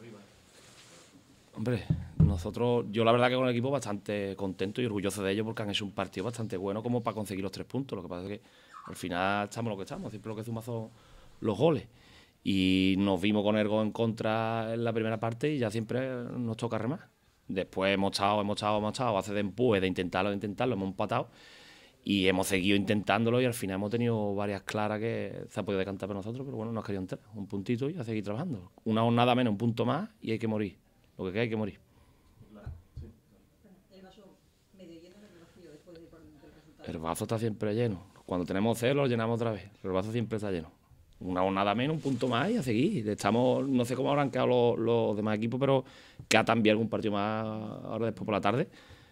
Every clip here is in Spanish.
arriba. Hombre, nosotros, yo la verdad que con el equipo bastante contento y orgulloso de ellos porque han hecho un partido bastante bueno como para conseguir los tres puntos. Lo que pasa es que al final estamos lo que estamos, siempre lo que suma son los goles. Y nos vimos con Ergo en contra en la primera parte y ya siempre nos toca remar. Después hemos estado, hemos estado, hemos estado, hace de empuje, de intentarlo, de intentarlo, hemos empatado. Y hemos seguido intentándolo y al final hemos tenido varias claras que se ha podido decantar para nosotros, pero bueno, nos querían entrar. Un puntito y a seguir trabajando. Una nada menos, un punto más y hay que morir. Lo que queda hay que morir. El vaso está siempre lleno. Cuando tenemos cero lo llenamos otra vez. El vaso siempre está lleno. Una hornada menos, un punto más y a seguir. Estamos, no sé cómo habrán quedado los, demás equipos, pero queda también algún partido más ahora después por la tarde.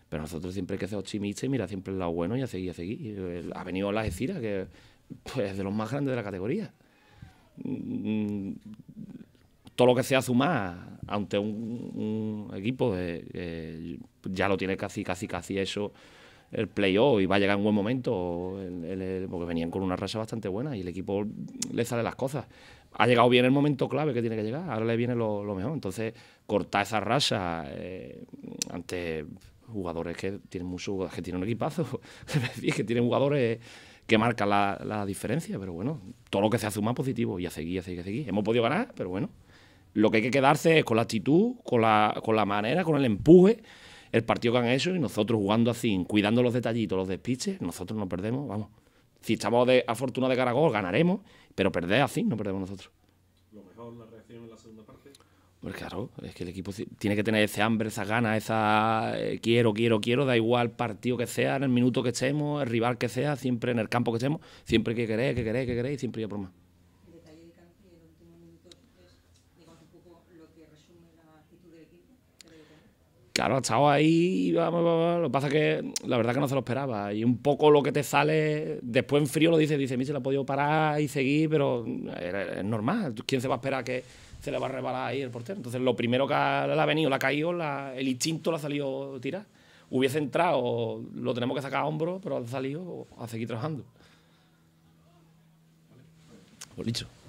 Pero nosotros siempre hay que ser optimistas y mirar siempre el lado bueno y a seguir, a seguir. Ha venido la esquina, que pues, es de los más grandes de la categoría. Mm, todo lo que sea sumar ante un, equipo eh, eh, ya lo tiene casi, casi, casi eso el playoff y va a llegar un buen momento, porque venían con una racha bastante buena y el equipo le sale las cosas. Ha llegado bien el momento clave que tiene que llegar, ahora le viene lo, mejor. Entonces, cortar esa racha eh, ante jugadores que tienen mucho, que tienen un equipazo, que tienen jugadores que marcan la, diferencia, pero bueno, todo lo que se hace más positivo y a seguir, a seguir, a seguir. Hemos podido ganar, pero bueno, lo que hay que quedarse es con la actitud, con la, con la manera, con el empuje, el partido que han hecho y nosotros jugando así, cuidando los detallitos, los despiches, nosotros no perdemos, vamos. Si estamos de, a fortuna de Caragol, ganaremos, pero perder así no perdemos nosotros. Lo mejor, la reacción en la segunda parte. Pues claro, es que el equipo tiene que tener ese hambre, esa gana, esa eh, quiero, quiero, quiero, da igual partido que sea, en el minuto que estemos, el rival que sea, siempre en el campo que estemos, siempre que queréis, que queréis, que queréis, siempre yo por más. Claro, ha estado ahí, lo que pasa es que la verdad que no se lo esperaba. Y un poco lo que te sale, después en frío lo dices, dice, mí se la ha podido parar y seguir, pero eh, es normal. ¿Quién se va a esperar que se le va a rebalar ahí el portero? Entonces, lo primero que ha, le ha venido, la ha caído, el instinto la ha salido tirar. Hubiese entrado, lo tenemos que sacar a hombro, pero ha salido a seguir trabajando. Lo pues dicho.